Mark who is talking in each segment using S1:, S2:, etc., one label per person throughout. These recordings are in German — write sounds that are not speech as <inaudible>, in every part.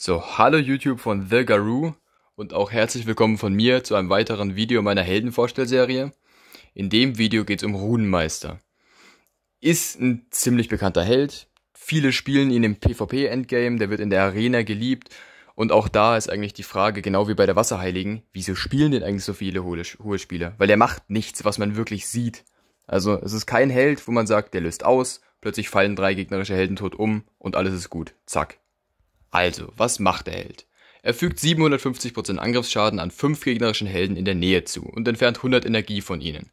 S1: So, hallo YouTube von The Garou und auch herzlich willkommen von mir zu einem weiteren Video meiner Heldenvorstellserie. In dem Video geht es um Runenmeister. Ist ein ziemlich bekannter Held. Viele spielen ihn im PvP-Endgame, der wird in der Arena geliebt. Und auch da ist eigentlich die Frage, genau wie bei der Wasserheiligen, wieso spielen denn eigentlich so viele hohe, hohe Spieler? Weil er macht nichts, was man wirklich sieht. Also es ist kein Held, wo man sagt, der löst aus, plötzlich fallen drei gegnerische Helden tot um und alles ist gut. Zack. Also, was macht der Held? Er fügt 750% Angriffsschaden an 5 gegnerischen Helden in der Nähe zu und entfernt 100 Energie von ihnen.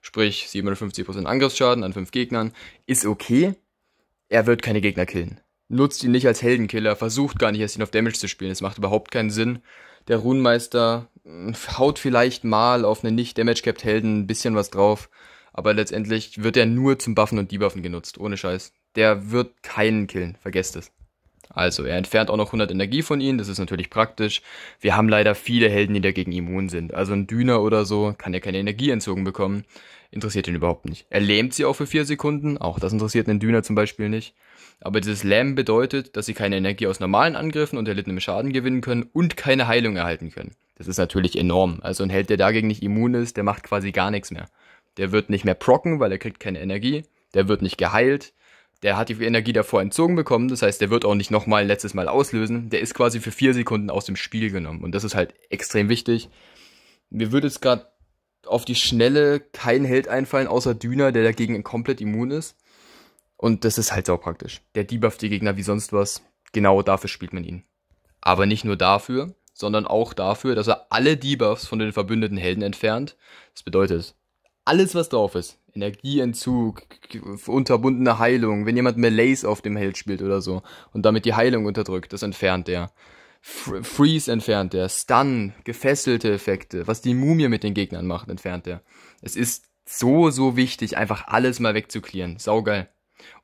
S1: Sprich, 750% Angriffsschaden an 5 Gegnern ist okay. Er wird keine Gegner killen. Nutzt ihn nicht als Heldenkiller, versucht gar nicht erst ihn auf Damage zu spielen, es macht überhaupt keinen Sinn. Der Runenmeister hm, haut vielleicht mal auf einen nicht Damage-Capped Helden ein bisschen was drauf, aber letztendlich wird er nur zum Buffen und Debuffen genutzt, ohne Scheiß. Der wird keinen killen, vergesst es. Also er entfernt auch noch 100 Energie von ihnen, das ist natürlich praktisch. Wir haben leider viele Helden, die dagegen immun sind. Also ein Düner oder so kann ja keine Energie entzogen bekommen. Interessiert ihn überhaupt nicht. Er lähmt sie auch für 4 Sekunden, auch das interessiert einen Düner zum Beispiel nicht. Aber dieses Lähmen bedeutet, dass sie keine Energie aus normalen Angriffen und erlittenem Schaden gewinnen können und keine Heilung erhalten können. Das ist natürlich enorm. Also ein Held, der dagegen nicht immun ist, der macht quasi gar nichts mehr. Der wird nicht mehr procken, weil er kriegt keine Energie. Der wird nicht geheilt der hat die Energie davor entzogen bekommen, das heißt, der wird auch nicht nochmal ein letztes Mal auslösen. Der ist quasi für vier Sekunden aus dem Spiel genommen und das ist halt extrem wichtig. Mir würde jetzt gerade auf die Schnelle kein Held einfallen, außer Düner, der dagegen komplett immun ist. Und das ist halt sau praktisch. Der debufft die Gegner wie sonst was. Genau dafür spielt man ihn. Aber nicht nur dafür, sondern auch dafür, dass er alle Debuffs von den verbündeten Helden entfernt. Das bedeutet, alles, was drauf ist. Energieentzug, unterbundene Heilung, wenn jemand Malays auf dem Held spielt oder so und damit die Heilung unterdrückt, das entfernt er. Freeze entfernt er, Stun, gefesselte Effekte, was die Mumie mit den Gegnern macht, entfernt er. Es ist so, so wichtig, einfach alles mal wegzuklären. Saugeil.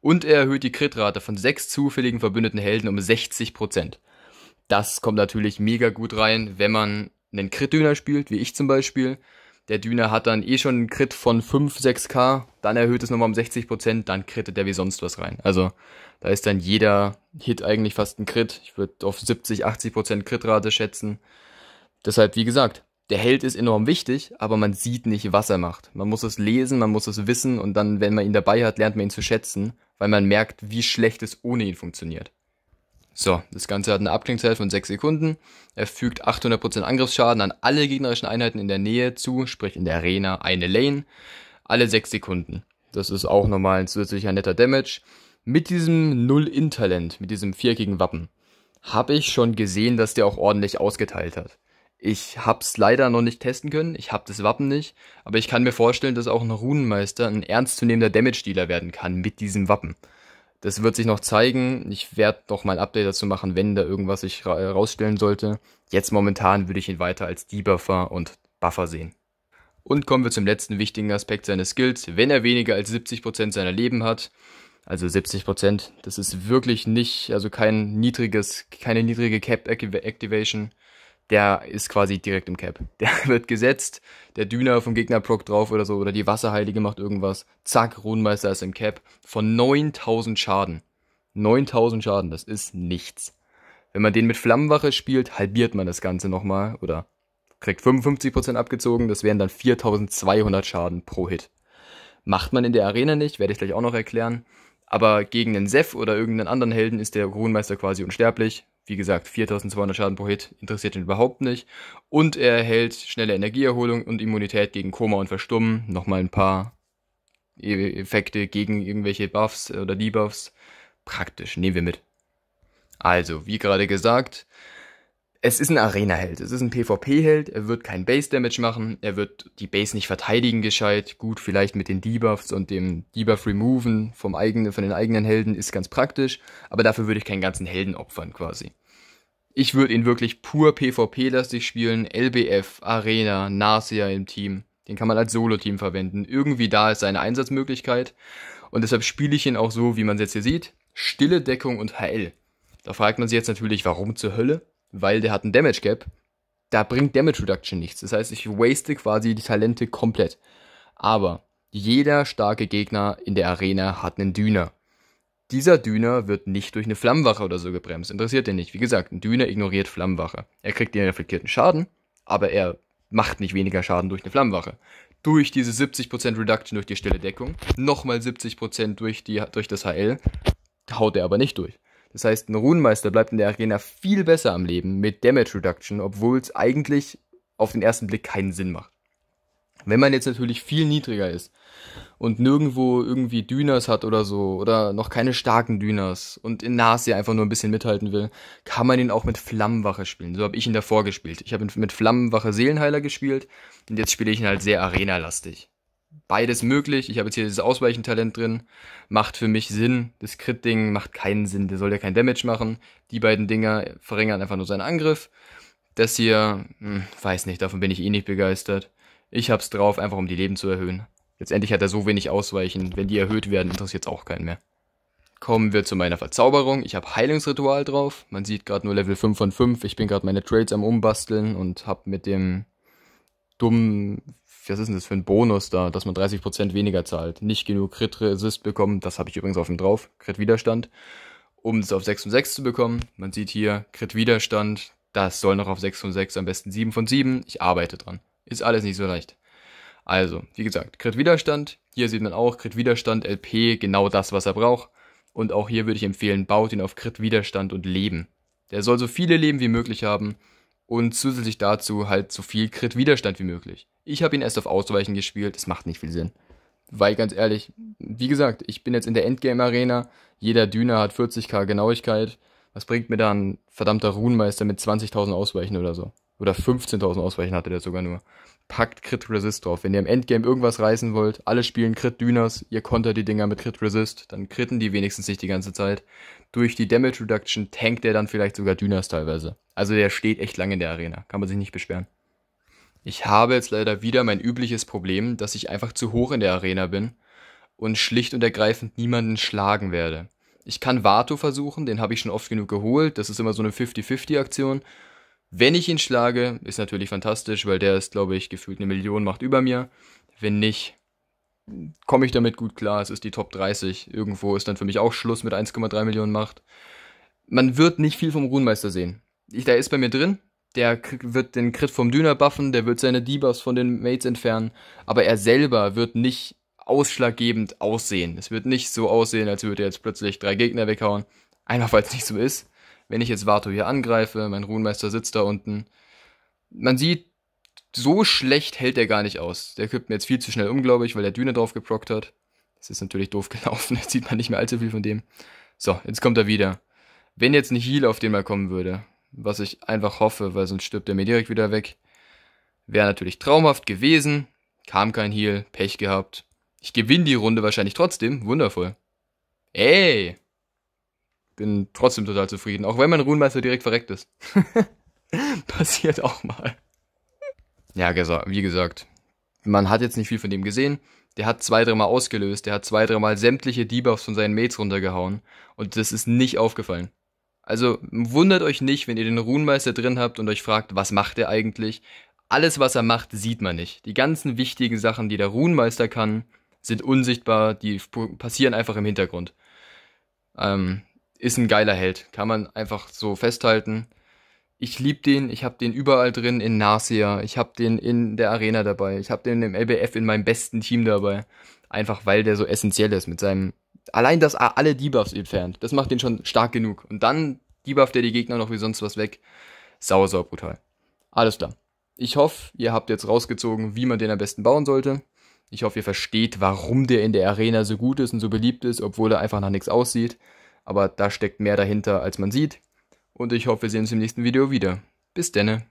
S1: Und er erhöht die Crit-Rate von sechs zufälligen verbündeten Helden um 60%. Das kommt natürlich mega gut rein, wenn man einen Crit-Döner spielt, wie ich zum Beispiel, der Düner hat dann eh schon einen Crit von 5, 6k, dann erhöht es nochmal um 60%, dann crittet er wie sonst was rein. Also da ist dann jeder Hit eigentlich fast ein Crit. Ich würde auf 70, 80% Critrate schätzen. Deshalb, wie gesagt, der Held ist enorm wichtig, aber man sieht nicht, was er macht. Man muss es lesen, man muss es wissen und dann, wenn man ihn dabei hat, lernt man ihn zu schätzen, weil man merkt, wie schlecht es ohne ihn funktioniert. So, das Ganze hat eine Abklingzeit von 6 Sekunden. Er fügt 800% Angriffsschaden an alle gegnerischen Einheiten in der Nähe zu, sprich in der Arena eine Lane, alle 6 Sekunden. Das ist auch nochmal ein zusätzlicher netter Damage. Mit diesem Null-In-Talent, mit diesem viereckigen Wappen, habe ich schon gesehen, dass der auch ordentlich ausgeteilt hat. Ich hab's leider noch nicht testen können, ich hab das Wappen nicht, aber ich kann mir vorstellen, dass auch ein Runenmeister ein ernstzunehmender Damage-Dealer werden kann mit diesem Wappen. Das wird sich noch zeigen. Ich werde noch mal ein Update dazu machen, wenn da irgendwas sich ra äh, rausstellen sollte. Jetzt momentan würde ich ihn weiter als Debuffer und Buffer sehen. Und kommen wir zum letzten wichtigen Aspekt seines Skills. Wenn er weniger als 70% seiner Leben hat, also 70%, das ist wirklich nicht, also kein niedriges, keine niedrige Cap Activation der ist quasi direkt im Cap. Der <laughs> wird gesetzt, der Düner vom Gegner Proc drauf oder so, oder die Wasserheilige macht irgendwas. Zack, Runenmeister ist im Cap. Von 9000 Schaden. 9000 Schaden, das ist nichts. Wenn man den mit Flammenwache spielt, halbiert man das Ganze nochmal oder kriegt 55% abgezogen, das wären dann 4200 Schaden pro Hit. Macht man in der Arena nicht, werde ich gleich auch noch erklären. Aber gegen den Sef oder irgendeinen anderen Helden ist der Runenmeister quasi unsterblich wie gesagt, 4200 Schaden pro Hit interessiert ihn überhaupt nicht. Und er erhält schnelle Energieerholung und Immunität gegen Koma und Verstummen. Nochmal ein paar e Effekte gegen irgendwelche Buffs oder Debuffs. Praktisch, nehmen wir mit. Also, wie gerade gesagt, es ist ein Arena-Held, es ist ein PvP-Held, er wird kein Base-Damage machen, er wird die Base nicht verteidigen gescheit, gut, vielleicht mit den Debuffs und dem Debuff-Removen vom eigenen, von den eigenen Helden ist ganz praktisch, aber dafür würde ich keinen ganzen Helden opfern quasi. Ich würde ihn wirklich pur PvP-lastig spielen, LBF, Arena, Narsia im Team, den kann man als Solo-Team verwenden, irgendwie da ist seine Einsatzmöglichkeit und deshalb spiele ich ihn auch so, wie man es jetzt hier sieht, stille Deckung und HL. Da fragt man sich jetzt natürlich, warum zur Hölle? weil der hat ein Damage Gap. Da bringt Damage Reduction nichts. Das heißt, ich waste quasi die Talente komplett. Aber jeder starke Gegner in der Arena hat einen Düner. Dieser Düner wird nicht durch eine Flammenwache oder so gebremst. Interessiert den nicht. Wie gesagt, ein Düner ignoriert Flammenwache. Er kriegt den reflektierten Schaden, aber er macht nicht weniger Schaden durch eine Flammenwache. Durch diese 70% Reduction durch die stille Deckung, nochmal 70% durch, die, durch das HL, haut er aber nicht durch. Das heißt, ein Runenmeister bleibt in der Arena viel besser am Leben mit Damage Reduction, obwohl es eigentlich auf den ersten Blick keinen Sinn macht. Wenn man jetzt natürlich viel niedriger ist und nirgendwo irgendwie Düners hat oder so oder noch keine starken Düners und in Nasi einfach nur ein bisschen mithalten will, kann man ihn auch mit Flammenwache spielen. So habe ich ihn davor gespielt. Ich habe mit Flammenwache Seelenheiler gespielt und jetzt spiele ich ihn halt sehr Arena-lastig beides möglich. Ich habe jetzt hier dieses Ausweichentalent drin. Macht für mich Sinn. Das Crit-Ding macht keinen Sinn. Der soll ja kein Damage machen. Die beiden Dinger verringern einfach nur seinen Angriff. Das hier, hm, weiß nicht, davon bin ich eh nicht begeistert. Ich hab's drauf, einfach um die Leben zu erhöhen. Letztendlich hat er so wenig Ausweichen. Wenn die erhöht werden, interessiert's auch keinen mehr. Kommen wir zu meiner Verzauberung. Ich habe Heilungsritual drauf. Man sieht gerade nur Level 5 von 5. Ich bin gerade meine Trades am Umbasteln und habe mit dem dummen was ist denn das für ein Bonus da, dass man 30% weniger zahlt. Nicht genug Crit-Resist bekommen, das habe ich übrigens auf dem drauf, Crit-Widerstand, um es auf 6 von 6 zu bekommen. Man sieht hier, Crit-Widerstand, das soll noch auf 6 von 6, am besten 7 von 7. Ich arbeite dran. Ist alles nicht so leicht. Also, wie gesagt, Crit-Widerstand, hier sieht man auch, Crit-Widerstand, LP, genau das, was er braucht. Und auch hier würde ich empfehlen, baut ihn auf Crit-Widerstand und Leben. Der soll so viele Leben wie möglich haben und zusätzlich dazu halt so viel Crit-Widerstand wie möglich. Ich habe ihn erst auf Ausweichen gespielt, das macht nicht viel Sinn. Weil ganz ehrlich, wie gesagt, ich bin jetzt in der Endgame-Arena, jeder Düner hat 40k Genauigkeit. Was bringt mir da ein verdammter Runenmeister mit 20.000 Ausweichen oder so? Oder 15.000 Ausweichen hatte der sogar nur. Packt Crit Resist drauf. Wenn ihr im Endgame irgendwas reißen wollt, alle spielen Crit Dünas, ihr kontert die Dinger mit Crit Resist, dann kritten die wenigstens nicht die ganze Zeit durch die Damage Reduction tankt er dann vielleicht sogar Dynas teilweise. Also der steht echt lange in der Arena. Kann man sich nicht beschweren. Ich habe jetzt leider wieder mein übliches Problem, dass ich einfach zu hoch in der Arena bin und schlicht und ergreifend niemanden schlagen werde. Ich kann Vato versuchen, den habe ich schon oft genug geholt. Das ist immer so eine 50-50-Aktion. Wenn ich ihn schlage, ist natürlich fantastisch, weil der ist, glaube ich, gefühlt eine Million macht über mir. Wenn nicht, komme ich damit gut klar. Es ist die Top 30. Irgendwo ist dann für mich auch Schluss mit 1,3 Millionen Macht. Man wird nicht viel vom Runenmeister sehen. Ich, der ist bei mir drin. Der wird den Crit vom Düner buffen, der wird seine Debuffs von den Mates entfernen, aber er selber wird nicht ausschlaggebend aussehen. Es wird nicht so aussehen, als würde er jetzt plötzlich drei Gegner weghauen. Einfach weil es nicht so ist. Wenn ich jetzt Vato hier angreife, mein Runenmeister sitzt da unten. Man sieht, so schlecht hält er gar nicht aus. Der kippt mir jetzt viel zu schnell um, glaube ich, weil der Düne drauf geprockt hat. Das ist natürlich doof <laughs> gelaufen, jetzt sieht man nicht mehr allzu viel von dem. So, jetzt kommt er wieder. Wenn jetzt ein Heal auf den mal kommen würde, was ich einfach hoffe, weil sonst stirbt er mir direkt wieder weg, wäre natürlich traumhaft gewesen. Kam kein Heal, Pech gehabt. Ich gewinne die Runde wahrscheinlich trotzdem, wundervoll. Ey! Bin trotzdem total zufrieden, auch wenn mein Runenmeister direkt verreckt ist. <laughs> Passiert auch mal ja, wie gesagt, man hat jetzt nicht viel von dem gesehen. Der hat zwei, dreimal ausgelöst, der hat zwei, dreimal sämtliche Debuffs von seinen Mates runtergehauen und das ist nicht aufgefallen. Also wundert euch nicht, wenn ihr den Runenmeister drin habt und euch fragt, was macht er eigentlich? Alles, was er macht, sieht man nicht. Die ganzen wichtigen Sachen, die der Runenmeister kann, sind unsichtbar, die passieren einfach im Hintergrund. Ähm, ist ein geiler Held, kann man einfach so festhalten ich liebe den, ich habe den überall drin in Narsia, ich habe den in der Arena dabei, ich habe den im LBF in meinem besten Team dabei. Einfach weil der so essentiell ist mit seinem. Allein, dass er alle Debuffs entfernt, das macht den schon stark genug. Und dann debufft er die Gegner noch wie sonst was weg. Sauer, sauer brutal. Alles klar. Ich hoffe, ihr habt jetzt rausgezogen, wie man den am besten bauen sollte. Ich hoffe, ihr versteht, warum der in der Arena so gut ist und so beliebt ist, obwohl er einfach nach nichts aussieht. Aber da steckt mehr dahinter, als man sieht und ich hoffe, wir sehen uns im nächsten Video wieder. Bis denne!